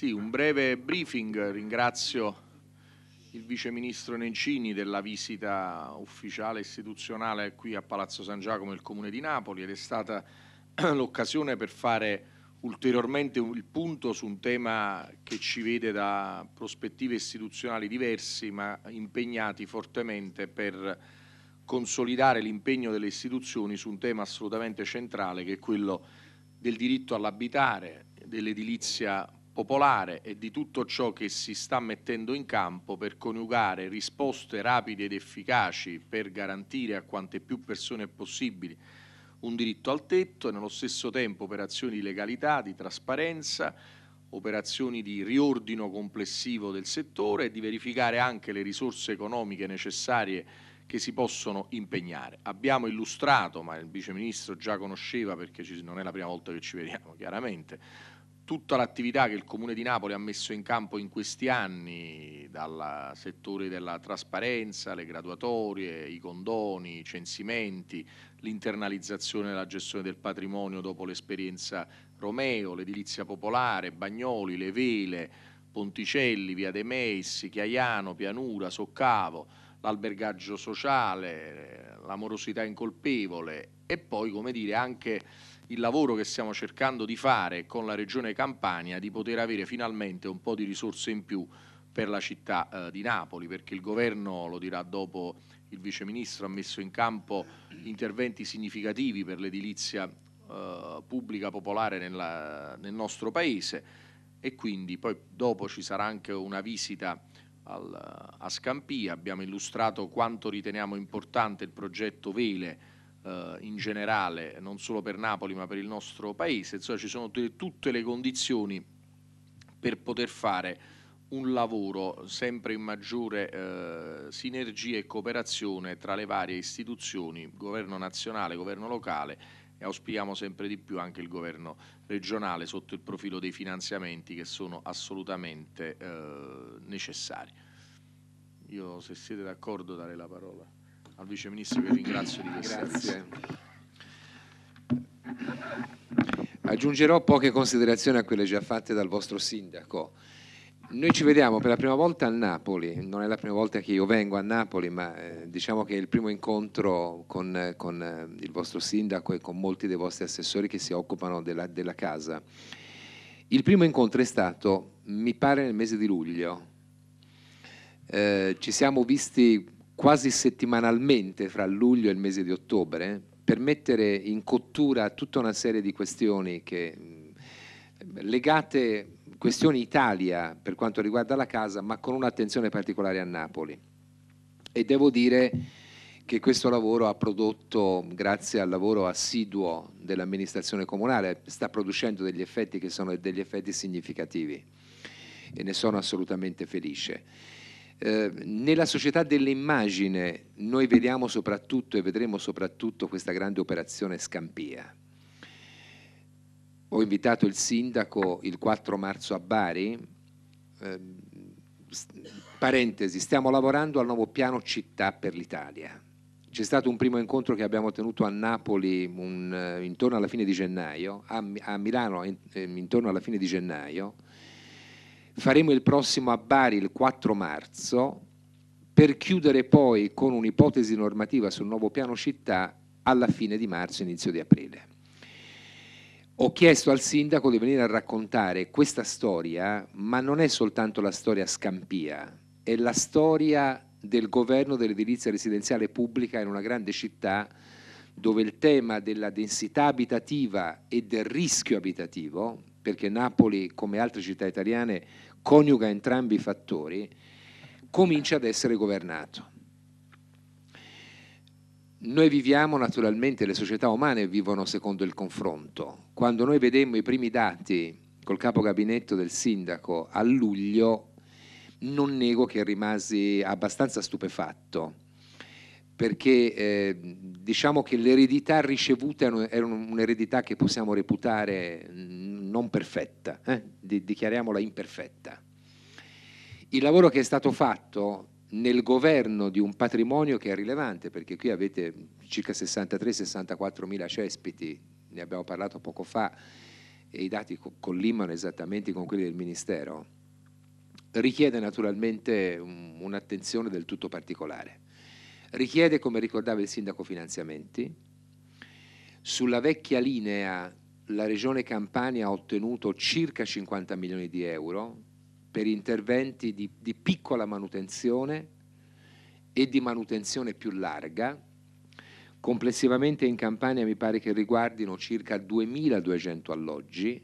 Sì, un breve briefing. Ringrazio il Vice Ministro Nencini della visita ufficiale istituzionale qui a Palazzo San Giacomo del Comune di Napoli ed è stata l'occasione per fare ulteriormente il punto su un tema che ci vede da prospettive istituzionali diversi ma impegnati fortemente per consolidare l'impegno delle istituzioni su un tema assolutamente centrale che è quello del diritto all'abitare, dell'edilizia popolare e di tutto ciò che si sta mettendo in campo per coniugare risposte rapide ed efficaci per garantire a quante più persone possibili un diritto al tetto e nello stesso tempo operazioni di legalità, di trasparenza, operazioni di riordino complessivo del settore e di verificare anche le risorse economiche necessarie che si possono impegnare. Abbiamo illustrato, ma il Vice Ministro già conosceva perché non è la prima volta che ci vediamo chiaramente, tutta l'attività che il Comune di Napoli ha messo in campo in questi anni, dal settore della trasparenza, le graduatorie, i condoni, i censimenti, l'internalizzazione della gestione del patrimonio dopo l'esperienza Romeo, l'edilizia popolare, Bagnoli, le vele, Ponticelli, Via De Meissi, Chiaiano, Pianura, Soccavo, l'albergaggio sociale, l'amorosità incolpevole e poi, come dire, anche il lavoro che stiamo cercando di fare con la Regione Campania, di poter avere finalmente un po' di risorse in più per la città eh, di Napoli, perché il governo, lo dirà dopo il Vice Ministro, ha messo in campo interventi significativi per l'edilizia eh, pubblica popolare nella, nel nostro Paese e quindi poi dopo ci sarà anche una visita al, a Scampia, abbiamo illustrato quanto riteniamo importante il progetto Vele eh, in generale, non solo per Napoli ma per il nostro paese, insomma ci sono tutte le condizioni per poter fare un lavoro sempre in maggiore eh, sinergia e cooperazione tra le varie istituzioni, governo nazionale, governo locale e auspichiamo sempre di più anche il governo regionale sotto il profilo dei finanziamenti che sono assolutamente eh, necessari. Io se siete d'accordo darei la parola al Vice Ministro che ringrazio di questa Grazie. Aggiungerò poche considerazioni a quelle già fatte dal vostro Sindaco. Noi ci vediamo per la prima volta a Napoli, non è la prima volta che io vengo a Napoli, ma eh, diciamo che è il primo incontro con, con eh, il vostro sindaco e con molti dei vostri assessori che si occupano della, della, casa. Il primo incontro è stato, mi pare, nel mese di luglio. Eh, ci siamo visti quasi settimanalmente fra luglio e il mese di ottobre per mettere in cottura tutta una serie di questioni che, legate questioni Italia per quanto riguarda la casa, ma con un'attenzione particolare a Napoli. E devo dire che questo lavoro ha prodotto, grazie al lavoro assiduo dell'amministrazione comunale, sta producendo degli effetti che sono degli effetti significativi e ne sono assolutamente felice. Eh, nella società dell'immagine noi vediamo soprattutto e vedremo soprattutto questa grande operazione Scampia. Ho invitato il sindaco il 4 marzo a Bari, eh, parentesi, stiamo lavorando al nuovo piano città per l'Italia. C'è stato un primo incontro che abbiamo tenuto a Napoli un, intorno alla fine di gennaio, a, a Milano in, ehm, intorno alla fine di gennaio, Faremo il prossimo a Bari il 4 marzo per chiudere poi con un'ipotesi normativa sul nuovo piano città alla fine di marzo, inizio di aprile. Ho chiesto al sindaco di venire a raccontare questa storia, ma non è soltanto la storia scampia, è la storia del governo dell'edilizia residenziale pubblica in una grande città dove il tema della densità abitativa e del rischio abitativo perché Napoli, come altre città italiane, coniuga entrambi i fattori, comincia ad essere governato. Noi viviamo naturalmente, le società umane vivono secondo il confronto. Quando noi vedemmo i primi dati col capo gabinetto del sindaco a luglio, non nego che rimasi abbastanza stupefatto perché eh, diciamo che l'eredità ricevuta era un'eredità che possiamo reputare non perfetta, eh? Di- dichiariamola imperfetta. Il lavoro che è stato fatto nel governo di un patrimonio che è rilevante, perché qui avete circa 63-64 mila cespiti, ne abbiamo parlato poco fa, e i dati co- collimano esattamente con quelli del Ministero, richiede naturalmente un- un'attenzione del tutto particolare. Richiede, come ricordava il Sindaco, finanziamenti, sulla vecchia linea la Regione Campania ha ottenuto circa 50 milioni di euro per interventi di, di piccola manutenzione e di manutenzione più larga. Complessivamente in Campania mi pare che riguardino circa 2.200 alloggi.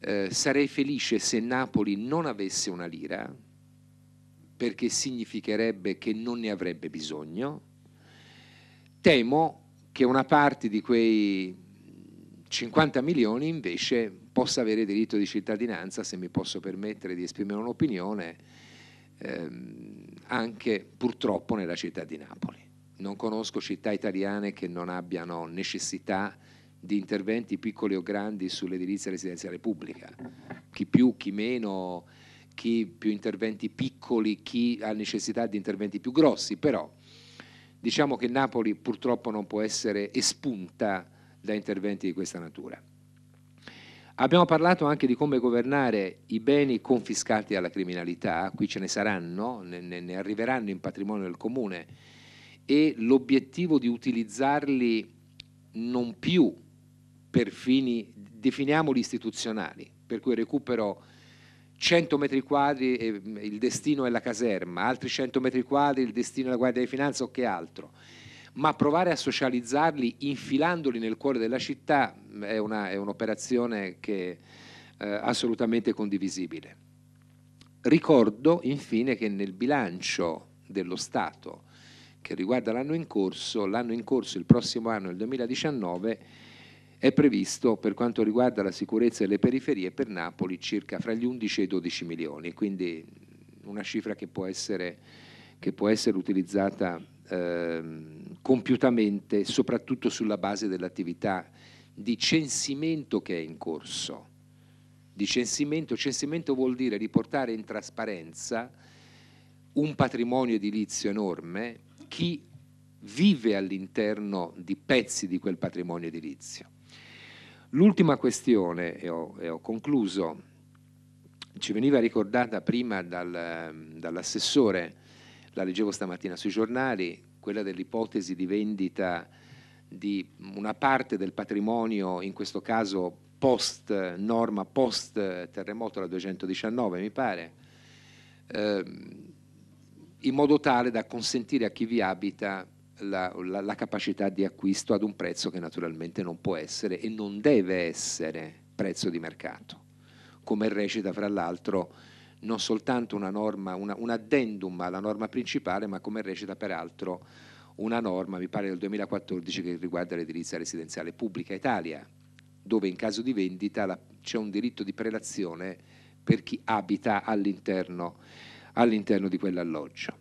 Eh, sarei felice se Napoli non avesse una lira, perché significherebbe che non ne avrebbe bisogno. Temo che una parte di quei 50 milioni invece possa avere diritto di cittadinanza, se mi posso permettere di esprimere un'opinione, ehm, anche purtroppo nella città di Napoli. Non conosco città italiane che non abbiano necessità di interventi piccoli o grandi sull'edilizia residenziale pubblica, chi più, chi meno, chi più interventi piccoli, chi ha necessità di interventi più grossi, però diciamo che Napoli purtroppo non può essere espunta da interventi di questa natura. Abbiamo parlato anche di come governare i beni confiscati alla criminalità, qui ce ne saranno, ne, ne arriveranno in patrimonio del comune e l'obiettivo di utilizzarli non più per fini, definiamoli istituzionali, per cui recupero 100 metri quadri e mm, il destino è la caserma, altri 100 metri quadri il destino è la Guardia di Finanza o che altro ma provare a socializzarli infilandoli nel cuore della città mm, è, una, è un'operazione che è eh, assolutamente condivisibile. Ricordo infine che nel bilancio dello Stato che riguarda l'anno in corso, l'anno in corso, il prossimo anno, il 2019, è previsto per quanto riguarda la sicurezza delle periferie per Napoli circa fra gli 11 e i 12 milioni, quindi mm, una cifra che può essere, che può essere utilizzata Ehm, compiutamente, soprattutto sulla base dell'attività di censimento che è in corso. Di censimento, censimento vuol dire riportare in trasparenza un patrimonio edilizio enorme, chi vive all'interno di pezzi di quel patrimonio edilizio. L'ultima questione, e ho, e ho, concluso, ci veniva ricordata prima dal, ehm, dall'assessore, la leggevo stamattina sui giornali, quella dell'ipotesi di vendita di una parte del patrimonio, in questo caso post norma, post terremoto la 219 mi pare, eh, in modo tale da consentire a chi vi abita la, la, la, capacità di acquisto ad un prezzo che naturalmente non può essere e non deve essere prezzo di mercato, come recita fra l'altro non soltanto una norma, una, un addendum alla norma principale, ma come recita peraltro una norma, mi pare del 2014, che riguarda l'edilizia residenziale pubblica Italia, dove in caso di vendita c'è un diritto di prelazione per chi abita all'interno, all di quell'alloggio.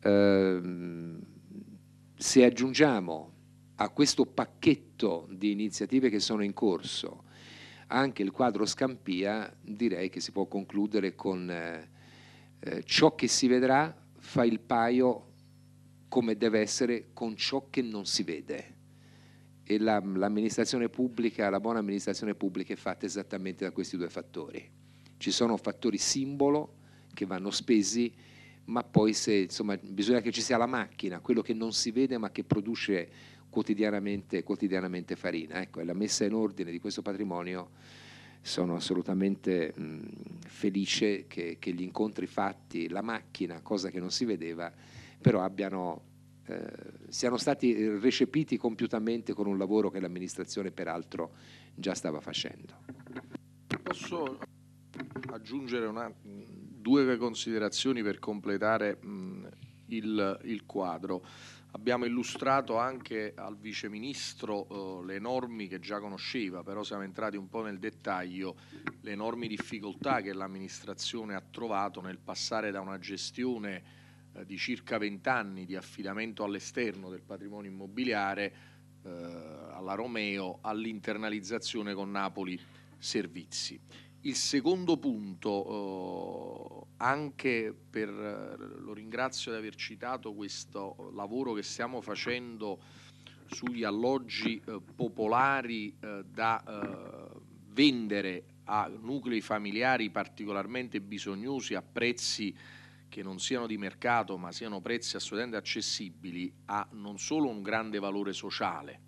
Ehm, se aggiungiamo a questo pacchetto di iniziative che sono in corso anche il quadro Scampia direi che si può concludere con eh, eh, ciò che si vedrà fa il paio come deve essere con ciò che non si vede e la, l'amministrazione pubblica, la buona amministrazione pubblica è fatta esattamente da questi due fattori. Ci sono fattori simbolo che vanno spesi, ma poi se, insomma, bisogna che ci sia la macchina, quello che non si vede ma che produce quotidianamente, quotidianamente farina. Ecco, e la messa in ordine di questo patrimonio sono assolutamente mh, felice che, che, gli incontri fatti, la macchina, cosa che non si vedeva, però abbiano, eh, siano stati recepiti compiutamente con un lavoro che l'amministrazione peraltro già stava facendo. Posso aggiungere una, due considerazioni per completare mh, il, il, quadro. Abbiamo illustrato anche al Vice Ministro eh, le normi che già conosceva, però siamo entrati un po' nel dettaglio, le enormi difficoltà che l'amministrazione ha trovato nel passare da una gestione eh, di circa 20 anni di affidamento all'esterno del patrimonio immobiliare eh, alla Romeo all'internalizzazione con Napoli Servizi. Il secondo punto, eh, anche per, eh, lo ringrazio di aver citato questo lavoro che stiamo facendo sugli alloggi eh, popolari eh, da eh, vendere a nuclei familiari particolarmente bisognosi a prezzi che non siano di mercato ma siano prezzi assolutamente accessibili, ha non solo un grande valore sociale,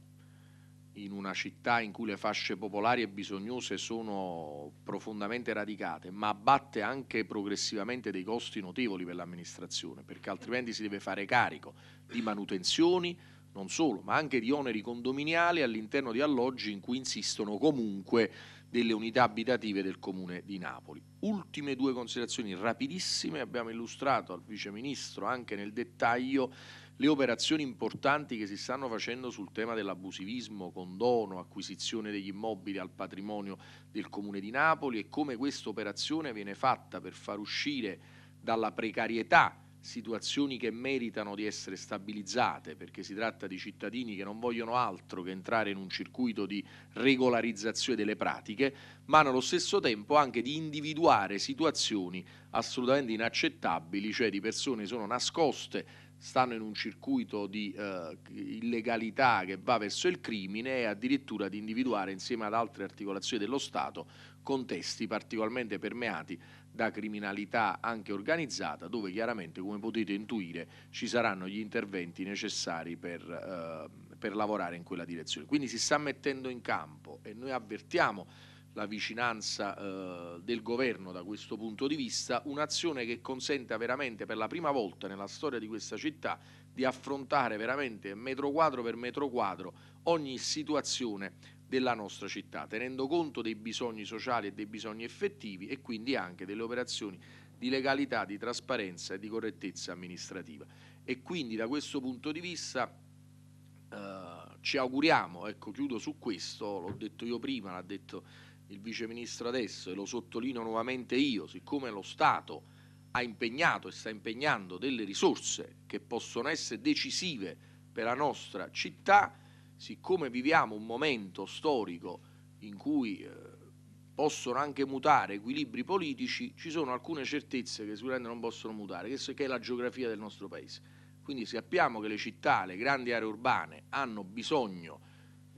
in una città in cui le fasce popolari e bisognose sono profondamente radicate, ma abbatte anche progressivamente dei costi notevoli per l'amministrazione, perché altrimenti si deve fare carico di manutenzioni, non solo, ma anche di oneri condominiali all'interno di alloggi in cui insistono comunque delle unità abitative del Comune di Napoli. Ultime due considerazioni rapidissime, abbiamo illustrato al Vice Ministro anche nel dettaglio le operazioni importanti che si stanno facendo sul tema dell'abusivismo, condono, acquisizione degli immobili al patrimonio del Comune di Napoli e come questa operazione viene fatta per far uscire dalla precarietà situazioni che meritano di essere stabilizzate perché si tratta di cittadini che non vogliono altro che entrare in un circuito di regolarizzazione delle pratiche, ma nello stesso tempo anche di individuare situazioni assolutamente inaccettabili, cioè di persone che sono nascoste stanno in un circuito di eh, illegalità che va verso il crimine e addirittura di individuare insieme ad altre articolazioni dello Stato contesti particolarmente permeati da criminalità anche organizzata dove chiaramente come potete intuire ci saranno gli interventi necessari per, eh, per lavorare in quella direzione. Quindi si sta mettendo in campo e noi avvertiamo la vicinanza eh, del governo da questo punto di vista, un'azione che consenta veramente per la prima volta nella storia di questa città di affrontare veramente metro quadro per metro quadro ogni situazione della nostra città, tenendo conto dei bisogni sociali e dei bisogni effettivi e quindi anche delle operazioni di legalità, di trasparenza e di correttezza amministrativa. E quindi da questo punto di vista eh, ci auguriamo, ecco chiudo su questo, l'ho detto io prima, l'ha detto il viceministro adesso, e lo sottolineo nuovamente io, siccome lo Stato ha impegnato e sta impegnando delle risorse che possono essere decisive per la nostra città, siccome viviamo un momento storico in cui eh, possono anche mutare equilibri politici, ci sono alcune certezze che sicuramente non possono mutare, che è la geografia del nostro Paese. Quindi sappiamo che le città, le grandi aree urbane hanno bisogno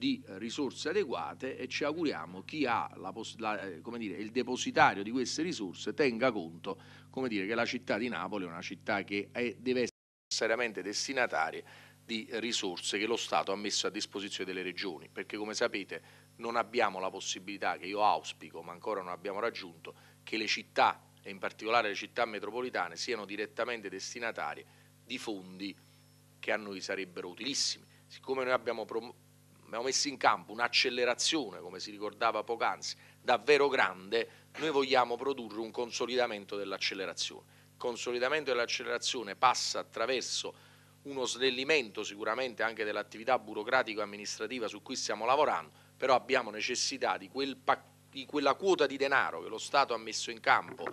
di risorse adeguate e ci auguriamo chi ha la, la, eh, dire, il depositario di queste risorse tenga conto come dire, che la città di Napoli è una città che è, deve essere necessariamente destinataria di risorse che lo Stato ha messo a disposizione delle regioni, perché come sapete non abbiamo la possibilità che io auspico, ma ancora non abbiamo raggiunto, che le città e in particolare le città metropolitane siano direttamente destinatarie di fondi che a noi sarebbero utilissimi. Siccome noi abbiamo abbiamo messo in campo un'accelerazione, come si ricordava poc'anzi, davvero grande, noi vogliamo produrre un consolidamento dell'accelerazione. Il consolidamento dell'accelerazione passa attraverso uno snellimento sicuramente anche dell'attività burocratico-amministrativa su cui stiamo lavorando, però abbiamo necessità di, quel di quella quota di denaro che lo Stato ha messo in campo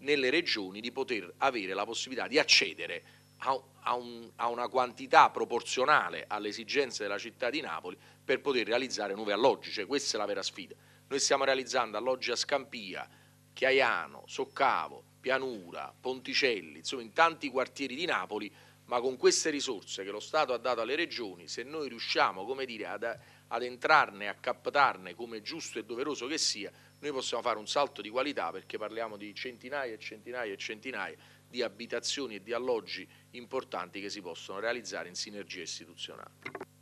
nelle regioni di poter avere la possibilità di accedere a, un, a, una quantità proporzionale alle esigenze della città di Napoli per poter realizzare nuovi alloggi, cioè questa è la vera sfida. Noi stiamo realizzando alloggi a Scampia, Chiaiano, Soccavo, Pianura, Ponticelli, insomma in tanti quartieri di Napoli, ma con queste risorse che lo Stato ha dato alle regioni, se noi riusciamo come dire, ad, ad entrarne, a captarne come giusto e doveroso che sia, noi possiamo fare un salto di qualità perché parliamo di centinaia e centinaia e centinaia di abitazioni e di alloggi importanti che si possono realizzare in sinergia istituzionale.